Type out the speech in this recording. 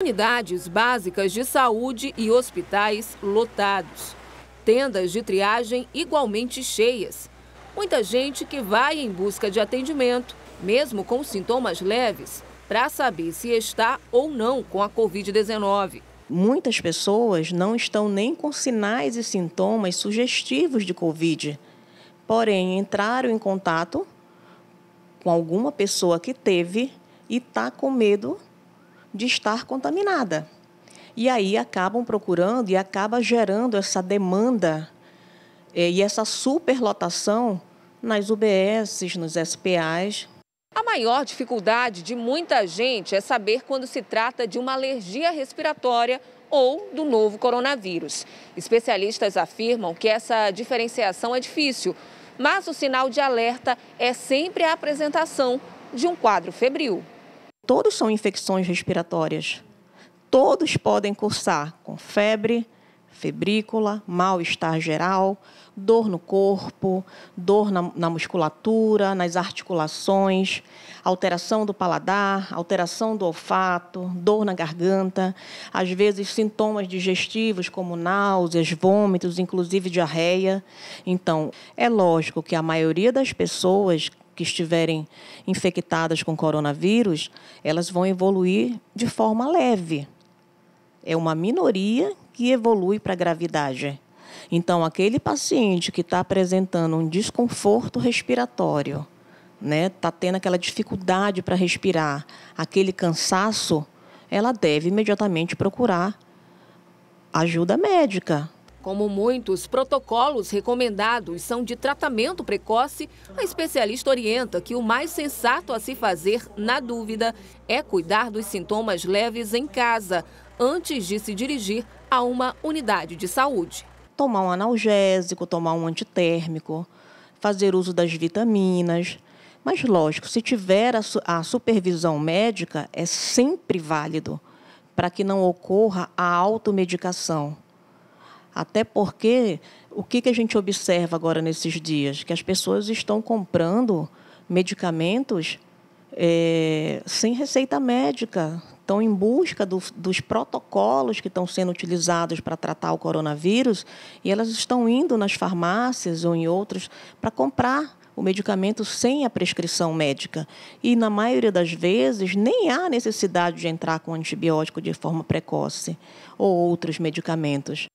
Unidades básicas de saúde e hospitais lotados. Tendas de triagem igualmente cheias. Muita gente que vai em busca de atendimento, mesmo com sintomas leves, para saber se está ou não com a Covid-19. Muitas pessoas não estão nem com sinais e sintomas sugestivos de Covid, porém entraram em contato com alguma pessoa que teve e está com medo de estar contaminada. E aí acabam procurando e acaba gerando essa demanda eh, e essa superlotação nas UBSs, nos SPAs. A maior dificuldade de muita gente é saber quando se trata de uma alergia respiratória ou do novo coronavírus. Especialistas afirmam que essa diferenciação é difícil, mas o sinal de alerta é sempre a apresentação de um quadro febril todos são infecções respiratórias. Todos podem cursar com febre, febrícula, mal-estar geral, dor no corpo, dor na, na, musculatura, nas articulações, alteração do paladar, alteração do olfato, dor na garganta, às vezes sintomas digestivos como náuseas, vômitos, inclusive diarreia. Então, é lógico que a maioria das pessoas que estiverem infectadas com coronavírus, elas vão evoluir de forma leve. É uma minoria que evolui para a gravidade. Então, aquele paciente que está apresentando um desconforto respiratório, né, tá tendo aquela dificuldade para respirar, aquele cansaço, ela deve imediatamente procurar ajuda médica, como muitos protocolos recomendados são de tratamento precoce, a especialista orienta que o mais sensato a se fazer, na dúvida, é cuidar dos sintomas leves em casa, antes de se dirigir a uma unidade de saúde. Tomar um analgésico, tomar um antitérmico, fazer uso das vitaminas. Mas, lógico, se tiver a, supervisão médica, é sempre válido para que não ocorra a automedicação. Até porque o que, que a gente observa agora nesses dias? Que as pessoas estão comprando medicamentos é, sem receita médica, estão em busca do, dos protocolos que estão sendo utilizados para tratar o coronavírus e elas estão indo nas farmácias ou em outros para comprar o medicamento sem a prescrição médica. E, na maioria das vezes, nem há necessidade de entrar com antibiótico de forma precoce ou outros medicamentos.